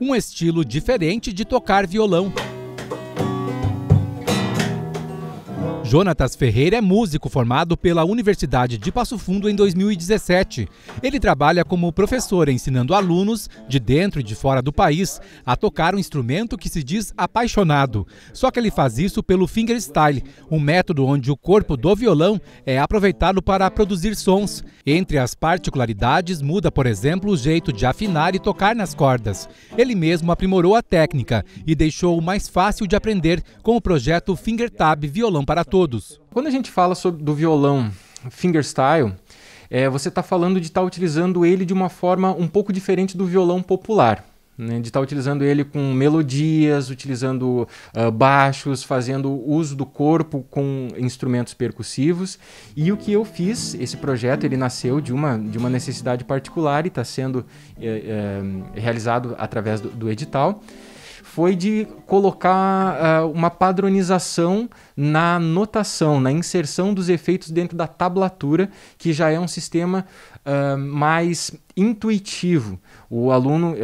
um estilo diferente de tocar violão. Jonatas Ferreira é músico formado pela Universidade de Passo Fundo em 2017. Ele trabalha como professor ensinando alunos de dentro e de fora do país a tocar um instrumento que se diz apaixonado. Só que ele faz isso pelo fingerstyle, um método onde o corpo do violão é aproveitado para produzir sons. Entre as particularidades, muda, por exemplo, o jeito de afinar e tocar nas cordas. Ele mesmo aprimorou a técnica e deixou o mais fácil de aprender com o projeto Fingertab Violão para Todos todos. Quando a gente fala sobre, do violão fingerstyle, é, você está falando de estar tá utilizando ele de uma forma um pouco diferente do violão popular. Né? de estar tá utilizando ele com melodias, utilizando uh, baixos, fazendo uso do corpo com instrumentos percussivos. E o que eu fiz, esse projeto, ele nasceu de uma, de uma necessidade particular e está sendo é, é, realizado através do, do edital foi de colocar uh, uma padronização na notação, na inserção dos efeitos dentro da tablatura, que já é um sistema uh, mais intuitivo. O aluno,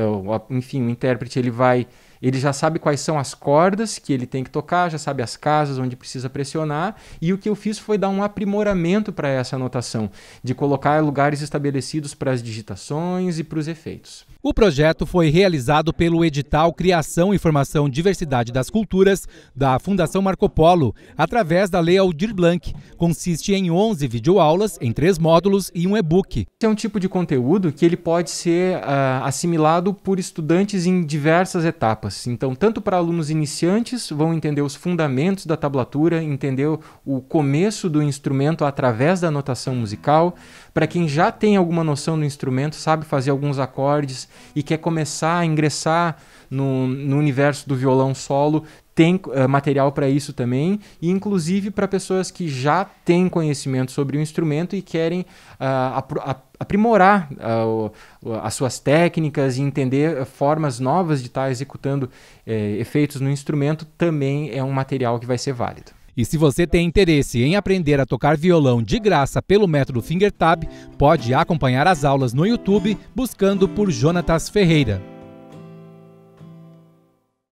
enfim, o intérprete, ele vai ele já sabe quais são as cordas que ele tem que tocar, já sabe as casas onde precisa pressionar, e o que eu fiz foi dar um aprimoramento para essa anotação, de colocar lugares estabelecidos para as digitações e para os efeitos. O projeto foi realizado pelo edital Criação, Informação, Diversidade das Culturas da Fundação Marco Polo, através da Lei Aldir Blanc. Consiste em 11 videoaulas em três módulos e um e-book. É um tipo de conteúdo que ele pode ser uh, assimilado por estudantes em diversas etapas temas. Então, tanto para alunos iniciantes, vão entender os fundamentos da tablatura, entender o começo do instrumento através da notação musical. Para quem já tem alguma noção do instrumento, sabe fazer alguns acordes e quer começar a ingressar no, no universo do violão solo, tem uh, material para isso também, e inclusive para pessoas que já têm conhecimento sobre o instrumento e querem uh, aprimorar uh, as suas técnicas e entender eh, formas novas de estar tá executando eh, efeitos no instrumento, também é um material que vai ser válido. E se você tem interesse em aprender a tocar violão de graça pelo método fingertab, pode acompanhar as aulas no YouTube buscando por Jonatas Ferreira.